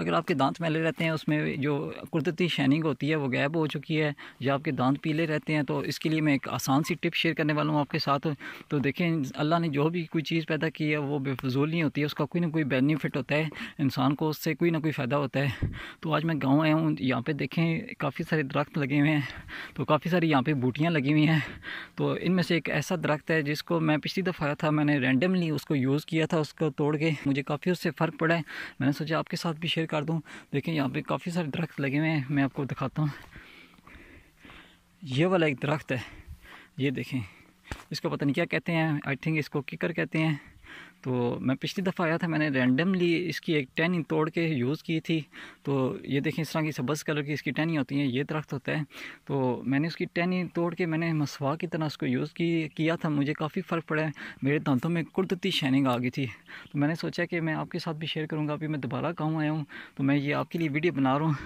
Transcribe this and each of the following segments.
अगर आपके दांत मेले रहते हैं उसमें जो कुदरती शाइनिंग होती है वो गैप हो चुकी है या आपके दांत पीले रहते हैं तो इसके लिए मैं एक आसान सी टिप शेयर करने वाला हूँ आपके साथ तो देखें अल्लाह ने जो भी कोई चीज़ पैदा की है वो बेफजूल नहीं होती है उसका कोई ना कोई बेनिफिट होता है इंसान को उससे कोई ना कोई फ़ायदा होता है तो आज मैं गाँव आया हूँ यहाँ पर देखें काफ़ी सारे दरख्त लगे हुए हैं तो काफ़ी सारी यहाँ पर बूटियाँ लगी हुई हैं तो इनमें से एक ऐसा दरख्त है जिसको मैं पिछली दफ़ा आया था मैंने रेंडमली उसको यूज़ किया था उसको तोड़ के मुझे काफ़ी उससे फ़र्क पड़ा है मैंने सोचा आपके साथ भी शेयर कर दूँ देखिए यहाँ पे काफ़ी सारे दरख्त लगे हुए हैं मैं आपको दिखाता हूँ ये वाला एक दरख्त है ये देखें इसको पता नहीं क्या कहते हैं आई थिंक इसको किकर कहते हैं तो मैं पिछली दफ़ा आया था मैंने रैंडमली इसकी एक टहनी तोड़ के यूज़ की थी तो ये देखें इस तरह की सबस कलर की इसकी टहनी होती है ये दरख्त होता है तो मैंने उसकी टहनी तोड़ के मैंने मसवा की तरह उसको यूज़ की किया था मुझे काफ़ी फ़र्क पड़ा है मेरे दांतों में कुदरती शाइनिंग आ गई थी तो मैंने सोचा कि मैं आपके साथ भी शेयर करूँगा अभी मैं दोबारा कहाँ आया हूँ तो मैं ये आपके लिए वीडियो बना रहा हूँ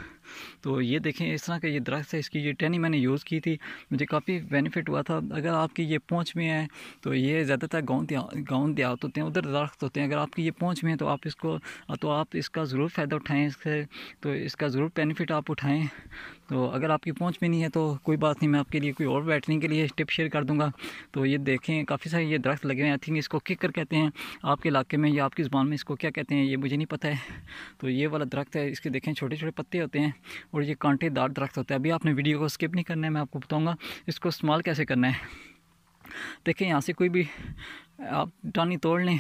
तो ये देखें इस तरह का ये दरख्त है इसकी ये टहनी मैंने यूज़ की थी मुझे काफ़ी बेनिफिट हुआ था अगर आपकी ये पहुँच में है तो ये ज़्यादातर गाँव गाँव देहात तो होते हैं उधर दरख्त होते हैं अगर आपकी ये पहुँच में है तो आप इसको तो आप इसका ज़रूर फ़ायदा उठाएँ इससे तो इसका ज़रूर बेनिफिट आप उठाएँ तो अगर आपकी पहुँच में नहीं है तो कोई बात नहीं मैं आपके लिए कोई और बैठने के लिए टिप शेयर कर दूँगा तो ये देखें काफ़ी सारे ये दरख्त लगे हैं आई थिंक इसको किकर कहते हैं आपके इलाके में या आपकी ज़ुबान में इसको क्या कहते हैं ये मुझे नहीं पता है तो ये वाला दरख्त है इसके देखें छोटे छोटे पत्ते होते हैं और ये कांटेदार दरख्त होता है अभी आपने वीडियो को स्किप नहीं करना है मैं आपको बताऊँगा इसको इस्तेमाल कैसे करना है देखें यहाँ से कोई भी आप टानी तोड़ लें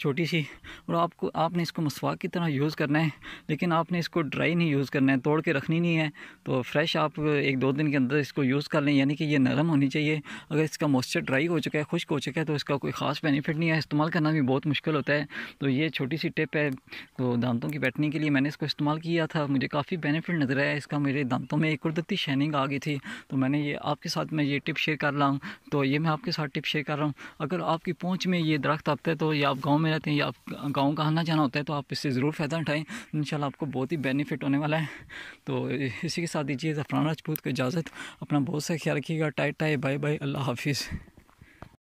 छोटी सी और आपको आपने इसको मसवाक की तरह यूज़ करना है लेकिन आपने इसको ड्राई नहीं यूज़ करना है तोड़ के रखनी नहीं है तो फ्रेश आप एक दो दिन के अंदर इसको यूज़ कर लें यानी कि ये नरम होनी चाहिए अगर इसका मॉइस्चर ड्राई हो चुका है खुश्क हो चुका है तो इसका कोई ख़ास बेनिफिट नहीं है इस्तेमाल करना भी बहुत मुश्किल होता है तो ये छोटी सी टिप है तो दांतों की बैठने के लिए मैंने इसको इस्तेमाल किया था मुझे काफ़ी बेनिफिट नज़र आया इसका मेरे दांतों में एक कुदरती शाइनिंग आ गई थी तो मैंने ये आपके साथ मैं ये टिप शेयर कर रहा हूँ तो ये मैं आपके साथ टिप शेयर कर रहा हूँ अगर आपकी पहुँच में ये दरख्त आता है तो ये आप गांव में रहते हैं या आप गांव का आना जाना होता है तो आप इससे ज़रूर फ़ायदा उठाएँ इन आपको बहुत ही बेनिफिट होने वाला है तो इसी के साथ दीजिए ज़फ़रान राजपूत को इजाज़त अपना बहुत सा ख्याल रखिएगा टाइट टाई बाय बाय अल्लाह हाफिज़